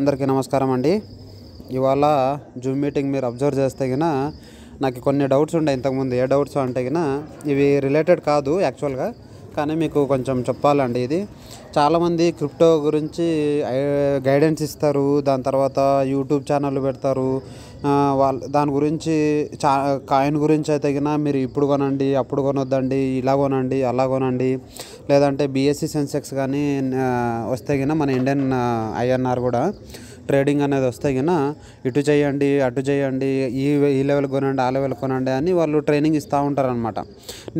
అందరికీ నమస్కారం అండి ఇవాళ జూమ్ మీటింగ్ మీరు అబ్జర్వ్ చేస్తే గిన నాకు కొన్ని డౌట్స్ ఉండే ఇంతకుముందు ఏ డౌట్స్ అంటే గిన ఇవి రిలేటెడ్ కాదు యాక్చువల్గా కానీ మీకు కొంచెం చెప్పాలండి ఇది చాలామంది క్రిప్టో గురించి గైడెన్స్ ఇస్తారు దాని తర్వాత యూట్యూబ్ ఛానల్ పెడతారు వాళ్ళ దాని గురించి చా కాయిన్ గురించి అయితే మీరు ఇప్పుడు కొనండి అప్పుడు కొనొద్దండి ఇలా కొనండి అలా కొనండి లేదంటే బీఎస్సీ సెన్సెక్స్ కానీ వస్తే కింద మన ఇండియన్ ఐఎన్ఆర్ కూడా ట్రేడింగ్ అనేది వస్తే కన్నా ఇటు చేయండి అటు చేయండి ఈ ఈ లెవెల్ కొనండి ఆ లెవెల్ కొనండి అని వాళ్ళు ట్రైనింగ్ ఇస్తూ ఉంటారనమాట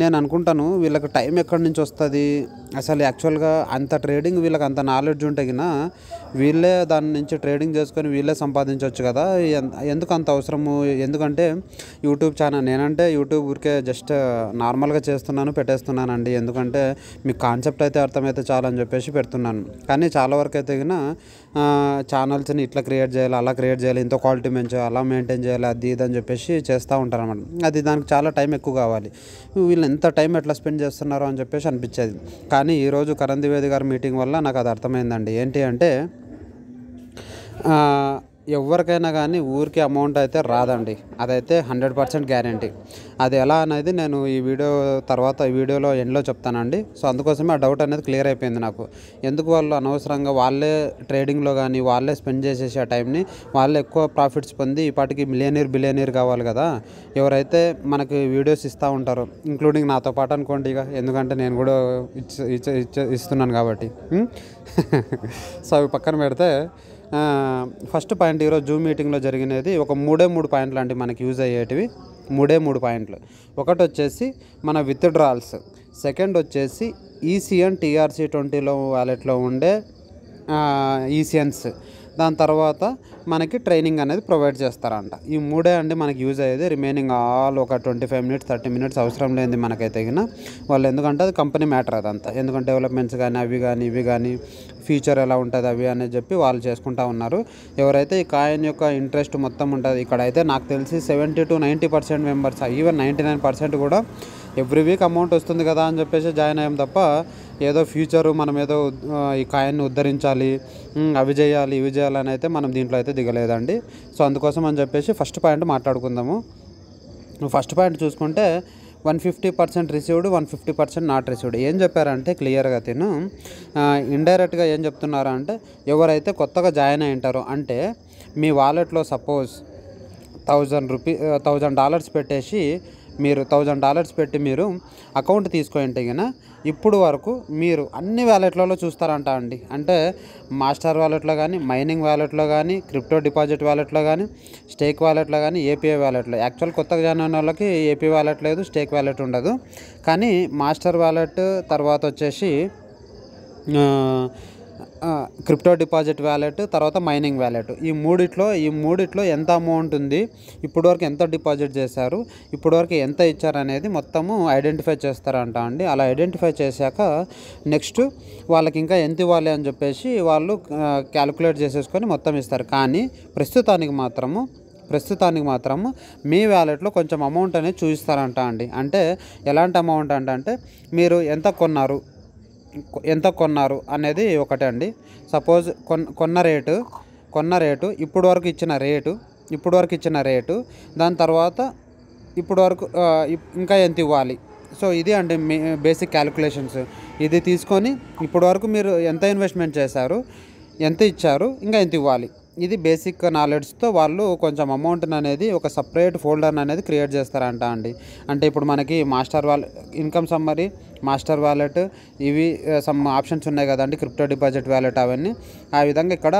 నేను అనుకుంటాను వీళ్ళకి టైం ఎక్కడి నుంచి వస్తుంది అసలు యాక్చువల్గా అంత ట్రేడింగ్ వీళ్ళకి అంత నాలెడ్జ్ ఉంటే కన్నా వీళ్ళే దాని నుంచి ట్రేడింగ్ చేసుకొని వీళ్ళే సంపాదించవచ్చు కదా ఎందుకు అంత అవసరము ఎందుకంటే యూట్యూబ్ ఛానల్ నేనంటే యూట్యూబ్ ఊరికే జస్ట్ నార్మల్గా చేస్తున్నాను పెట్టేస్తున్నానండి ఎందుకంటే మీకు కాన్సెప్ట్ అయితే అర్థమైతే చాలని చెప్పేసి పెడుతున్నాను కానీ చాలా వరకు అయితే ఛానల్స్ని ఇట్లా క్రియేట్ చేయాలి అలా క్రియేట్ చేయాలి ఇంత క్వాలిటీ మంచి అలా మెయింటైన్ చేయాలి అది ఇది అని చెప్పేసి చేస్తూ ఉంటారు అనమాట అది దానికి చాలా టైం ఎక్కువ కావాలి వీళ్ళు ఎంత టైం ఎట్లా స్పెండ్ చేస్తున్నారో అని చెప్పేసి అనిపించేది కానీ ఈరోజు కరణ్ ద్వివేది గారి మీటింగ్ వల్ల నాకు అది అర్థమైందండి ఏంటి అంటే ఎవరికైనా కానీ ఊరికి అమౌంట్ అయితే రాదండి అదైతే హండ్రెడ్ పర్సెంట్ గ్యారంటీ అది ఎలా అనేది నేను ఈ వీడియో తర్వాత ఈ వీడియోలో ఎండ్లో చెప్తానండి సో అందుకోసమే ఆ డౌట్ అనేది క్లియర్ అయిపోయింది నాకు ఎందుకు వాళ్ళు అనవసరంగా వాళ్ళే ట్రేడింగ్లో కానీ వాళ్ళే స్పెండ్ చేసేసి ఆ టైంని వాళ్ళే ఎక్కువ ప్రాఫిట్స్ పొంది ఇప్పటికి మిలియనీర్ బిలియనీర్ కావాలి కదా ఎవరైతే మనకి వీడియోస్ ఇస్తూ ఉంటారో ఇంక్లూడింగ్ నాతో పాటు అనుకోండి ఇక ఎందుకంటే నేను కూడా ఇచ్చ ఇచ్చ ఇస్తున్నాను కాబట్టి సో అవి పక్కన పెడితే ఫస్ట్ పాయింట్ ఈరోజు జూమ్ మీటింగ్లో జరిగినది ఒక మూడే మూడు పాయింట్లు అంటే మనకి యూజ్ అయ్యేటివి మూడే మూడు పాయింట్లు ఒకటి వచ్చేసి మన విత్డ్రాల్స్ సెకండ్ వచ్చేసి ఈసీఎన్ టీఆర్సీ ట్వంటీలో వాలెట్లో ఉండే ఈసీఎన్స్ దాని తర్వాత మనకి ట్రైనింగ్ అనేది ప్రొవైడ్ చేస్తారంట ఈ మూడే అండి మనకి యూజ్ అయ్యేది రిమైనింగ్ ఆల్ ఒక twenty five minutes thirty minutes అవసరం లేనిది మనకైతే తగిన వాళ్ళు ఎందుకంటే అది కంపెనీ మ్యాటర్ అదంతా ఎందుకంటే డెవలప్మెంట్స్ కానీ అవి కానీ ఇవి కానీ ఫ్యూచర్ ఎలా ఉంటుంది అవి అని చెప్పి వాళ్ళు చేసుకుంటా ఉన్నారు ఎవరైతే ఈ కాయిన్ యొక్క ఇంట్రెస్ట్ మొత్తం ఉంటుంది ఇక్కడైతే నాకు తెలిసి seventy to ninety percent members even ninety nine percent కూడా ఎవ్రీ వీక్ అమౌంట్ వస్తుంది కదా అని చెప్పేసి జాయిన్ అయ్యాం తప్ప ఏదో ఫ్యూచరు మనం ఏదో ఈ కాయిన్ ఉద్ధరించాలి అవి చేయాలి ఇవి చేయాలని అయితే మనం దీంట్లో అయితే దిగలేదండి సో అందుకోసం అని చెప్పేసి ఫస్ట్ పాయింట్ మాట్లాడుకుందాము ఫస్ట్ పాయింట్ చూసుకుంటే one fifty percent received one fifty percent not received ఏం చెప్పారంటే క్లియర్గా తిను ఇండైరెక్ట్గా ఏం చెప్తున్నారు అంటే ఎవరైతే కొత్తగా జాయిన్ అయి ఉంటారో అంటే మీ వాలెట్లో suppose thousand rupee thousand dollars పెట్టేసి మీరు థౌజండ్ డాలర్స్ పెట్టి మీరు అకౌంట్ తీసుకుంటే కనుక ఇప్పుడు వరకు మీరు అన్ని వ్యాలెట్లలో చూస్తారంట అండి అంటే మాస్టర్ వ్యాలెట్లో కానీ మైనింగ్ వ్యాలెట్లో కానీ క్రిప్టో డిపాజిట్ వ్యాలెట్లో కానీ స్టేక్ వ్యాలెట్లో కానీ ఏపీఐ వ్యాలెట్లో యాక్చువల్ కొత్తగా జాయిన్ అయిన వాళ్ళకి ఏపీ వ్యాలెట్ లేదు స్టేక్ వ్యాలెట్ ఉండదు కానీ మాస్టర్ వ్యాలెట్ తర్వాత వచ్చేసి క్రిప్టో డిపాజిట్ వ్యాలెట్ తర్వాత మైనింగ్ వ్యాలెట్ ఈ మూడిట్లో ఈ మూడిట్లో ఎంత అమౌంట్ ఉంది ఇప్పటివరకు ఎంత డిపాజిట్ చేశారు ఇప్పటివరకు ఎంత ఇచ్చారనేది మొత్తము ఐడెంటిఫై చేస్తారంట అండి అలా ఐడెంటిఫై చేశాక నెక్స్ట్ వాళ్ళకి ఇంకా ఎంత ఇవ్వాలి అని చెప్పేసి వాళ్ళు క్యాలిక్యులేట్ చేసేసుకొని మొత్తం ఇస్తారు కానీ ప్రస్తుతానికి మాత్రము ప్రస్తుతానికి మాత్రం మీ వ్యాలెట్లో కొంచెం అమౌంట్ అనేది చూపిస్తారంట అండి అంటే ఎలాంటి అమౌంట్ అంటే మీరు ఎంత కొన్నారు ఎంత కొన్నారు అనేది ఒకటే అండి సపోజ్ కొన్న రేటు కొన్న రేటు ఇప్పుడు వరకు ఇచ్చిన రేటు ఇప్పుడు వరకు ఇచ్చిన రేటు దాని తర్వాత ఇప్పుడు వరకు ఇంకా ఎంత ఇవ్వాలి సో ఇది అండి మీ బేసిక్ క్యాలిక్యులేషన్స్ ఇది తీసుకొని ఇప్పుడు వరకు మీరు ఎంత ఇన్వెస్ట్మెంట్ చేశారు ఎంత ఇచ్చారు ఇంకా ఎంత ఇవ్వాలి ఇది బేసిక్ నాలెడ్జ్తో వాళ్ళు కొంచెం అమౌంట్ అనేది ఒక సపరేట్ ఫోల్డర్ అనేది క్రియేట్ చేస్తారంట అండి అంటే ఇప్పుడు మనకి మాస్టర్ వాళ్ళు ఇన్కమ్ సమ్మరీ మాస్టర్ వ్యాలెట్ ఇవి సమ్ ఆప్షన్స్ ఉన్నాయి కదండి క్రిప్టో డిపాజిట్ వ్యాలెట్ అవన్నీ ఆ విధంగా ఇక్కడ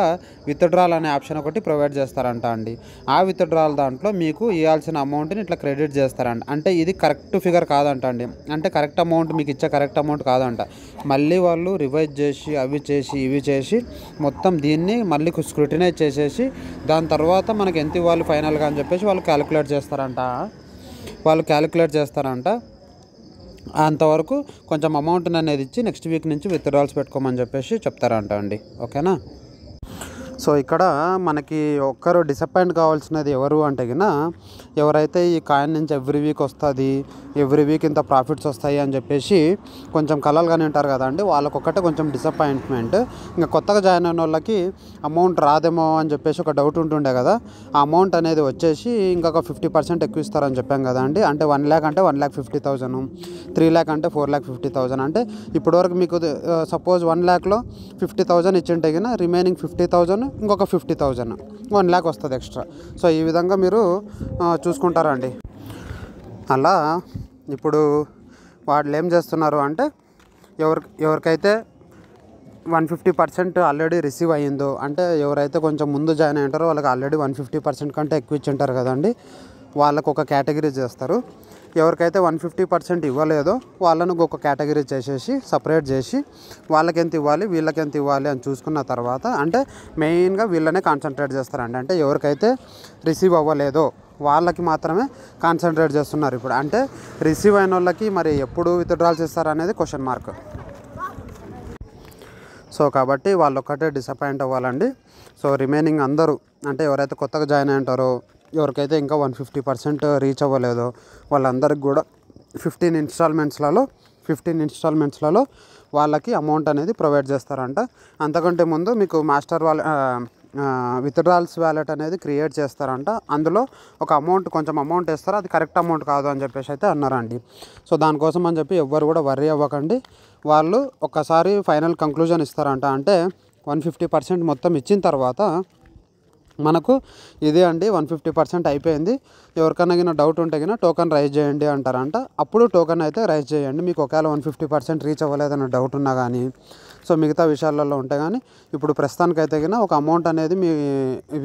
విత్డ్రాల్ అనే ఆప్షన్ ఒకటి ప్రొవైడ్ చేస్తారంట అండి ఆ విత్డ్రాల్ దాంట్లో మీకు ఇవ్వాల్సిన అమౌంట్ని ఇట్లా క్రెడిట్ చేస్తారంట అంటే ఇది కరెక్ట్ ఫిగర్ కాదంట అండి అంటే కరెక్ట్ అమౌంట్ మీకు ఇచ్చే కరెక్ట్ అమౌంట్ కాదంట మళ్ళీ వాళ్ళు రివైజ్ చేసి అవి చేసి ఇవి చేసి మొత్తం దీన్ని మళ్ళీ స్క్రూటినైజ్ చేసేసి దాని తర్వాత మనకి ఎంత ఇవ్వాలి ఫైనల్గా అని చెప్పేసి వాళ్ళు క్యాలిక్యులేట్ చేస్తారంట వాళ్ళు క్యాలిక్యులేట్ చేస్తారంట అంతవరకు కొంచెం అమౌంట్ అనేది ఇచ్చి నెక్స్ట్ వీక్ నుంచి విత్డ్రాల్స్ పెట్టుకోమని చెప్పేసి చెప్తారంట అండి ఓకేనా సో ఇక్కడ మనకి ఒక్కరు డిసప్పాయింట్ కావాల్సినది ఎవరు అంటే కన్నా ఎవరైతే ఈ కాయిన్ నుంచి ఎవ్రీ వీక్ వస్తుంది ఎవ్రీ వీక్ ఇంత ప్రాఫిట్స్ వస్తాయి అని చెప్పేసి కొంచెం కలలుగానే ఉంటారు కదండి వాళ్ళకొక్కటే కొంచెం డిసప్పాయింట్మెంట్ ఇంకా కొత్తగా జాయిన్ అయిన వాళ్ళకి అమౌంట్ రాదేమో అని చెప్పేసి ఒక డౌట్ ఉంటుండే కదా ఆ అమౌంట్ అనేది వచ్చేసి ఇంకొక ఫిఫ్టీ పర్సెంట్ ఎక్కువ ఇస్తారని చెప్పాం కదండి అంటే వన్ ల్యాక్ అంటే one lakh fifty thousand three lakh అంటే ఫోర్ ల్యాక్ ఫిఫ్టీ థౌజండ్ అంటే ఇప్పటివరకు మీకు సపోజ్ వన్ ల్యాక్లో ఫిఫ్టీ థౌజండ్ ఇచ్చింటే కదా రిమైనింగ్ ఫిఫ్టీ థౌజండ్ ఇంకొక ఫిఫ్టీ థౌజండ్ వన్ ల్యాక్ వస్తుంది ఎక్స్ట్రా సో ఈ విధంగా మీరు చూసుకుంటారండి అలా ఇప్పుడు వాళ్ళు ఏం చేస్తున్నారు అంటే ఎవరి ఎవరికైతే one fifty percent already receive అయ్యిందో అంటే ఎవరైతే కొంచెం ముందు జాయిన్ అయి వాళ్ళకి ఆల్రెడీ వన్ ఫిఫ్టీ పర్సెంట్ కంటే ఎక్కువ ఇచ్చి ఉంటారు కదండి వాళ్ళకు ఒక కేటగిరీ చేస్తారు ఎవరికైతే వన్ ఫిఫ్టీ పర్సెంట్ ఇవ్వలేదో వాళ్ళను ఒక కేటగిరీ చేసేసి సపరేట్ చేసి వాళ్ళకి ఎంత ఇవ్వాలి వీళ్ళకి ఎంత ఇవ్వాలి అని చూసుకున్న తర్వాత అంటే మెయిన్గా వీళ్ళనే కాన్సన్ట్రేట్ చేస్తారండి అంటే ఎవరికైతే రిసీవ్ అవ్వలేదో వాళ్ళకి మాత్రమే కాన్సన్ట్రేట్ చేస్తున్నారు ఇప్పుడు అంటే రిసీవ్ అయిన వాళ్ళకి మరి ఎప్పుడు విత్డ్రాల్ చేస్తారు అనేది క్వశ్చన్ మార్క్ సో కాబట్టి వాళ్ళు ఒక్కటే డిసప్పాయింట్ అవ్వాలండి సో రిమైనింగ్ అందరూ అంటే ఎవరైతే కొత్తగా జాయిన్ అయి ఉంటారో ఎవరికైతే ఇంకా వన్ ఫిఫ్టీ పర్సెంట్ రీచ్ అవ్వలేదో వాళ్ళందరికి కూడా ఫిఫ్టీన్ ఇన్స్టాల్మెంట్స్లలో ఫిఫ్టీన్ ఇన్స్టాల్మెంట్స్లలో వాళ్ళకి అమౌంట్ అనేది ప్రొవైడ్ చేస్తారంట అంతకంటే ముందు మీకు మాస్టర్ వాళ్ళ విత్డ్రాల్స్ వ్యాలెట్ అనేది క్రియేట్ చేస్తారంట అందులో ఒక అమౌంట్ కొంచెం అమౌంట్ ఇస్తారు అది కరెక్ట్ అమౌంట్ కాదు అని చెప్పేసి అయితే అన్నారండి సో దానికోసం అని చెప్పి ఎవ్వరు కూడా వర్రీ అవ్వకండి వాళ్ళు ఒకసారి ఫైనల్ కంక్లూజన్ ఇస్తారంట అంటే వన్ ఫిఫ్టీ పర్సెంట్ మొత్తం ఇచ్చిన తర్వాత మనకు ఇదే అండి వన్ ఫిఫ్టీ పర్సెంట్ అయిపోయింది ఎవరికైనా గిన డౌట్ ఉంటే కన్నా టోకెన్ రైజ్ చేయండి అంటారంట అప్పుడు టోకెన్ అయితే రైజ్ చేయండి మీకు ఒకవేళ వన్ ఫిఫ్టీ పర్సెంట్ రీచ్ అవ్వలేదన్న డౌట్ ఉన్నా కానీ సో మిగతా విషయాలలో ఉంటాయి కానీ ఇప్పుడు ప్రస్తుతానికి అయితే కన్నా ఒక అమౌంట్ అనేది మీ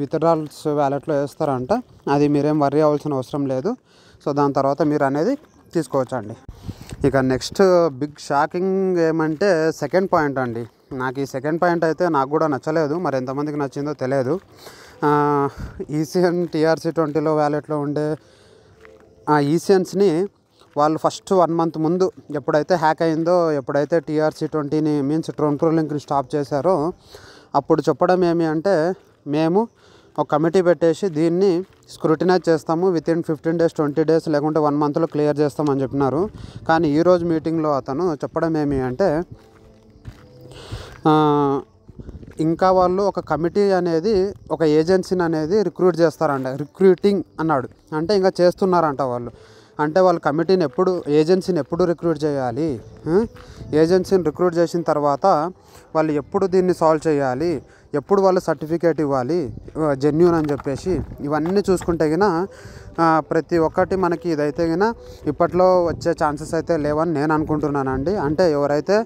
విత్డ్రాల్స్ వ్యాలెట్లో వేస్తారంట అది మీరేం వర్రీ అవ్వాల్సిన అవసరం లేదు సో దాని తర్వాత మీరు అనేది తీసుకోవచ్చండి ఇక నెక్స్ట్ బిగ్ షాకింగ్ ఏమంటే సెకండ్ పాయింట్ అండి నాకు ఈ సెకండ్ పాయింట్ అయితే నాకు కూడా నచ్చలేదు మరి ఎంతమందికి నచ్చిందో తెలియదు ఈసీఎన్ టీఆర్సీ ట్వంటీలో వ్యాలెట్లో ఉండే ఆ ఈసీఎన్స్ని వాళ్ళు ఫస్ట్ వన్ మంత్ ముందు ఎప్పుడైతే హ్యాక్ అయిందో ఎప్పుడైతే టీఆర్సీ ట్వంటీని మీన్స్ ట్రోన్ ట్రోలింగ్ని స్టాప్ చేశారో అప్పుడు చెప్పడం ఏమి అంటే మేము ఒక కమిటీ పెట్టేసి దీన్ని స్క్రూటినైజ్ చేస్తాము within fifteen days twenty days లేకుంటే వన్ మంత్లో క్లియర్ చేస్తామని చెప్పినారు కానీ ఈరోజు మీటింగ్లో అతను చెప్పడం ఏమి అంటే ఇంకా వాళ్ళు ఒక కమిటీ అనేది ఒక ఏజెన్సీని అనేది రిక్రూట్ చేస్తారంట రిక్రూటింగ్ అన్నాడు అంటే ఇంకా చేస్తున్నారంట వాళ్ళు అంటే వాళ్ళ కమిటీని ఎప్పుడు ఏజెన్సీని ఎప్పుడు రిక్రూట్ చేయాలి ఏజెన్సీని రిక్రూట్ చేసిన తర్వాత వాళ్ళు ఎప్పుడు దీన్ని సాల్వ్ చేయాలి ఎప్పుడు వాళ్ళు సర్టిఫికేట్ ఇవ్వాలి జెన్యున్ అని చెప్పేసి ఇవన్నీ చూసుకుంటే గిన ప్రతి ఒక్కటి మనకి ఇదైతే గిన ఇప్పట్లో వచ్చే ఛాన్సెస్ అయితే లేవని నేను అనుకుంటున్నానండి అంటే ఎవరైతే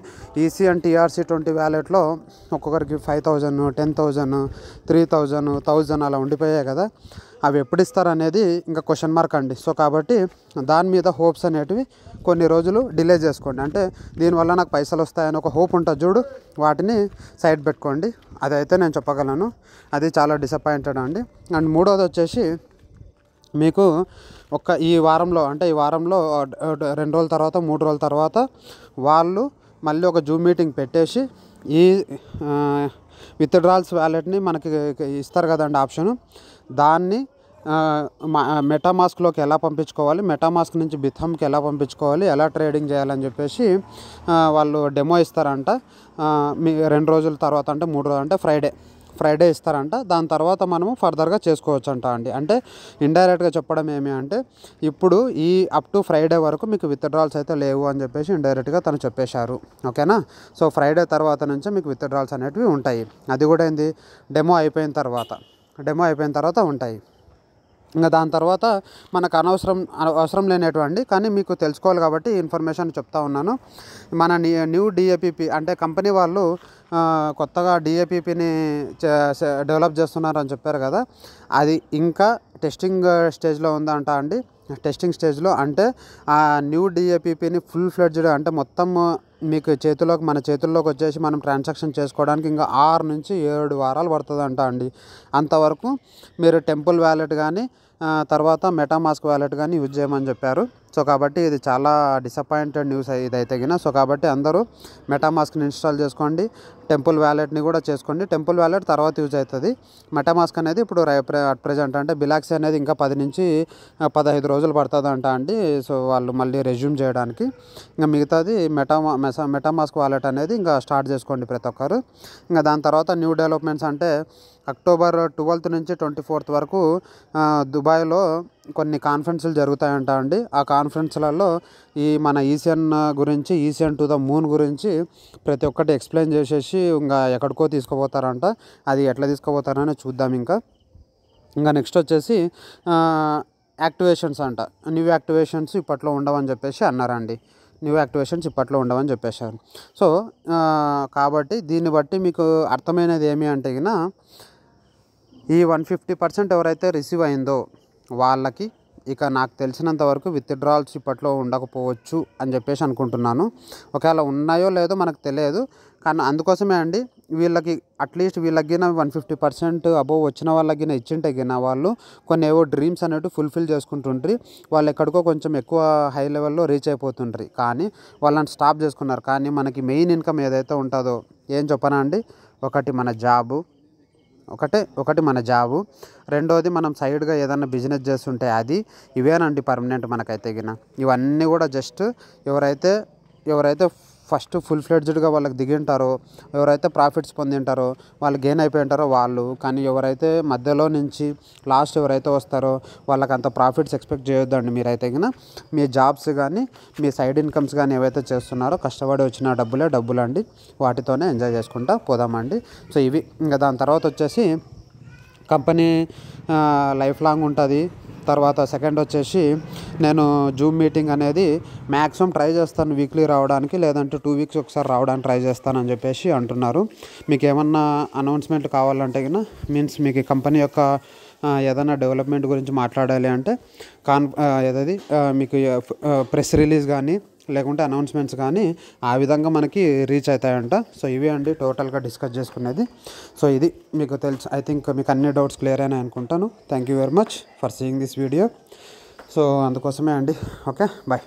ఈసీ అండ్ టీఆర్సీ ట్వంటీ వ్యాలెట్లో ఒక్కొక్కరికి five thousand ten thousand three thousand thousand అలా ఉండిపోయాయి కదా అవి ఎప్పుడు ఇస్తారనేది ఇంకా క్వశ్చన్ మార్క్ అండి సో కాబట్టి దాని మీద హోప్స్ అనేటివి కొన్ని రోజులు డిలే చేసుకోండి అంటే దీనివల్ల నాకు పైసలు వస్తాయని ఒక హోప్ ఉంటుంది చూడు వాటిని సైడ్ పెట్టుకోండి అదైతే నేను చెప్పగలను అది చాలా డిసప్పాయింటెడ్ అండి అండ్ మూడోది వచ్చేసి మీకు ఒక ఈ వారంలో అంటే ఈ వారంలో రెండు రోజుల తర్వాత మూడు రోజుల తర్వాత వాళ్ళు మళ్ళీ ఒక జూమ్ మీటింగ్ పెట్టేసి ఈ విత్డ్రాల్స్ వ్యాలెట్ని మనకి ఇస్తారు కదండి ఆప్షను దాన్ని మెటామాస్క్లోకి ఎలా పంపించుకోవాలి మెటామాస్క్ నుంచి బిథమ్కి ఎలా పంపించుకోవాలి ఎలా ట్రేడింగ్ చేయాలని చెప్పేసి వాళ్ళు డెమో ఇస్తారంట మీ రెండు రోజుల తర్వాత అంటే మూడు రోజులు అంటే ఫ్రైడే ఫ్రైడే ఇస్తారంట దాని తర్వాత మనము ఫర్దర్గా చేసుకోవచ్చు అంట అండి అంటే ఇండైరెక్ట్గా చెప్పడం ఏమి అంటే ఇప్పుడు ఈ అప్ టు ఫ్రైడే వరకు మీకు విత్డ్రాల్స్ అయితే లేవు అని చెప్పేసి ఇండైరెక్ట్గా తను చెప్పేశారు ఓకేనా సో ఫ్రైడే తర్వాత నుంచి మీకు విత్డ్రాల్స్ అనేటివి ఉంటాయి అది కూడా ఏంది డెమో అయిపోయిన తర్వాత డెమో అయిపోయిన తర్వాత ఉంటాయి ఇంకా దాని తర్వాత మనకు అనవసరం అవసరం లేనటువంటి కానీ మీకు తెలుసుకోవాలి కాబట్టి ఇన్ఫర్మేషన్ చెప్తా ఉన్నాను మన న్యూ డిఏపిపి అంటే కంపెనీ వాళ్ళు కొత్తగా డిఏపిపిని డెవలప్ చేస్తున్నారని చెప్పారు కదా అది ఇంకా టెస్టింగ్ స్టేజ్లో uh, ఉందా అంట అండి టెస్టింగ్ స్టేజ్లో అంటే ఆ న్యూ డిఏపిపిని ఫుల్ ఫ్లెడ్జ్డ్ అంటే మొత్తం uh, మీకు చేతిలోకి మన చేతుల్లోకి వచ్చేసి మనం ట్రాన్సాక్షన్ చేసుకోవడానికి ఇంకా ఆరు నుంచి ఏడు వారాలు పడుతుంది అంట అండి అంతవరకు మీరు టెంపుల్ వ్యాలెట్ కానీ తర్వాత మెటామాస్క్ వ్యాలెట్ కానీ యూజ్ చేయమని చెప్పారు సో కాబట్టి ఇది చాలా డిసప్పాయింటెడ్ న్యూస్ ఇదైతే గిన సో కాబట్టి అందరూ మెటామాస్క్ని ఇన్స్టాల్ చేసుకోండి టెంపుల్ వ్యాలెట్ని కూడా చేసుకోండి టెంపుల్ వ్యాలెట్ తర్వాత యూజ్ అవుతుంది మెటామాస్క్ అనేది ఇప్పుడు అట్ ప్రజెంట్ అంటే బిలాక్స్ అనేది ఇంకా పది నుంచి పదహైదు రోజులు పడుతుంది అంట అండి సో వాళ్ళు మళ్ళీ రెజ్యూమ్ చేయడానికి ఇంకా మిగతాది మెటామా మెటామాస్క్ వాలెట్ అనేది ఇంకా స్టార్ట్ చేసుకోండి ప్రతి ఒక్కరు ఇంకా దాని తర్వాత న్యూ డెవలప్మెంట్స్ అంటే అక్టోబర్ ట్వెల్త్ నుంచి ట్వంటీ ఫోర్త్ వరకు దుబాయ్లో కొన్ని కాన్ఫరెన్స్లు జరుగుతాయంట అండి ఆ కాన్ఫరెన్స్లలో ఈ మన ఈసియన్ గురించి ఈసియన్ టు ద మూన్ గురించి ప్రతి ఒక్కటి ఎక్స్ప్లెయిన్ చేసేసి ఇంకా ఎక్కడికో తీసుకుపోతారంట అది ఎట్లా తీసుకుపోతారని చూద్దాం ఇంకా ఇంకా నెక్స్ట్ వచ్చేసి యాక్టివేషన్స్ అంట న్యూ యాక్టివేషన్స్ ఇప్పట్లో ఉండవని చెప్పేసి అన్నారండి న్యూ యాక్టివేషన్స్ ఇప్పట్లో ఉండవని చెప్పేశారు సో కాబట్టి దీన్ని బట్టి మీకు అర్థమైనది ఏమి అంటే ఈ వన్ ఫిఫ్టీ పర్సెంట్ ఎవరైతే రిసీవ్ అయిందో వాళ్ళకి ఇక నాకు తెలిసినంత వరకు విత్డ్రాల్స్ ఇప్పట్లో ఉండకపోవచ్చు అని చెప్పేసి అనుకుంటున్నాను ఒకవేళ ఉన్నాయో లేదో మనకు తెలియదు కానీ అందుకోసమే అండి వీళ్ళకి అట్లీస్ట్ వీళ్ళకిన వన్ ఫిఫ్టీ పర్సెంట్ అబోవ్ వచ్చిన వాళ్ళకిన ఇచ్చింటే గిన వాళ్ళు కొన్ని ఏవో డ్రీమ్స్ అనేవి ఫుల్ఫిల్ చేసుకుంటుంటారు వాళ్ళు ఎక్కడికో కొంచెం ఎక్కువ హై లెవెల్లో రీచ్ అయిపోతుంటారు కానీ వాళ్ళని స్టాప్ చేసుకున్నారు కానీ మనకి మెయిన్ ఇన్కమ్ ఏదైతే ఉంటుందో ఏం చెప్పనా అండి ఒకటి మన జాబు ఒకటి ఒకటి మన జాబు రెండోది మనం సైడ్గా ఏదైనా బిజినెస్ చేస్తుంటే అది ఇవేనండి పర్మనెంట్ మనకైతే గిన ఇవన్నీ కూడా జస్ట్ ఎవరైతే ఎవరైతే ఫస్ట్ ఫుల్ ఫ్లెడ్జ్డ్గా వాళ్ళకి దిగింటారో ఎవరైతే ప్రాఫిట్స్ పొందింటారో వాళ్ళు గెయిన్ అయిపోయి ఉంటారో వాళ్ళు కానీ ఎవరైతే మధ్యలో నుంచి లాస్ట్ ఎవరైతే వస్తారో వాళ్ళకి అంత ప్రాఫిట్స్ ఎక్స్పెక్ట్ చేయొద్దండి మీరైతే కన్నా మీ జాబ్స్ కానీ మీ సైడ్ ఇన్కమ్స్ కానీ ఏవైతే చేస్తున్నారో కష్టపడి వచ్చిన డబ్బులే డబ్బులు అండి వాటితోనే ఎంజాయ్ చేసుకుంటా పోదామండి సో ఇవి ఇంకా దాని తర్వాత వచ్చేసి కంపెనీ లైఫ్ లాంగ్ ఉంటుంది తర్వాత సెకండ్ వచ్చేసి నేను జూమ్ మీటింగ్ అనేది మ్యాక్సిమం ట్రై చేస్తాను వీక్లీ రావడానికి లేదంటే టూ వీక్స్ ఒకసారి రావడానికి ట్రై చేస్తానని చెప్పేసి అంటున్నారు మీకు ఏమన్నా అనౌన్స్మెంట్ కావాలంటే కన్నా మీన్స్ మీకు కంపెనీ యొక్క ఏదైనా డెవలప్మెంట్ గురించి మాట్లాడాలి అంటే కాన్ ఏదది మీకు ప్రెస్ రిలీజ్ కానీ లేకుంటే అనౌన్స్మెంట్స్ కానీ ఆ విధంగా మనకి రీచ్ అవుతాయంట సో ఇవే అండి టోటల్గా డిస్కస్ చేసుకునేది సో ఇది మీకు తెలుసు ఐ థింక్ మీకు అన్ని డౌట్స్ క్లియర్ అయినాయి అనుకుంటాను thank you very much for seeing this video so అందుకోసమే అండి ఓకే బాయ్